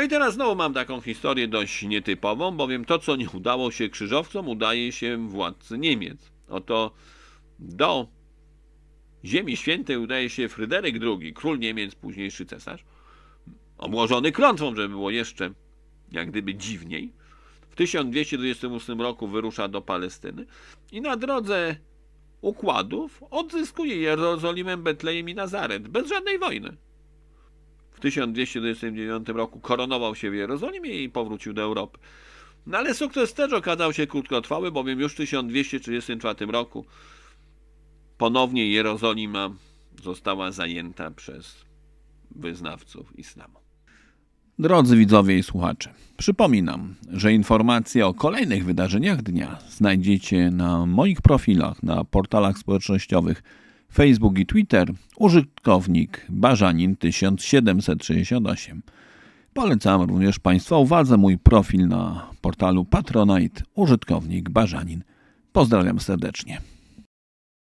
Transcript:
No i teraz znowu mam taką historię dość nietypową, bowiem to, co nie udało się krzyżowcom, udaje się władcy Niemiec. Oto do Ziemi Świętej udaje się Fryderyk II, król Niemiec, późniejszy cesarz, obłożony klątwą, żeby było jeszcze jak gdyby dziwniej. W 1228 roku wyrusza do Palestyny i na drodze układów odzyskuje Jerozolimę, Betlejem i Nazaret bez żadnej wojny. W 1229 roku koronował się w Jerozolimie i powrócił do Europy. No ale sukces też okazał się krótkotrwały, bowiem już w 1234 roku ponownie Jerozolima została zajęta przez wyznawców islamu. Drodzy widzowie i słuchacze, przypominam, że informacje o kolejnych wydarzeniach dnia znajdziecie na moich profilach na portalach społecznościowych Facebook i Twitter użytkownik barzanin1768. Polecam również Państwa uwadze mój profil na portalu Patronite użytkownik barzanin. Pozdrawiam serdecznie.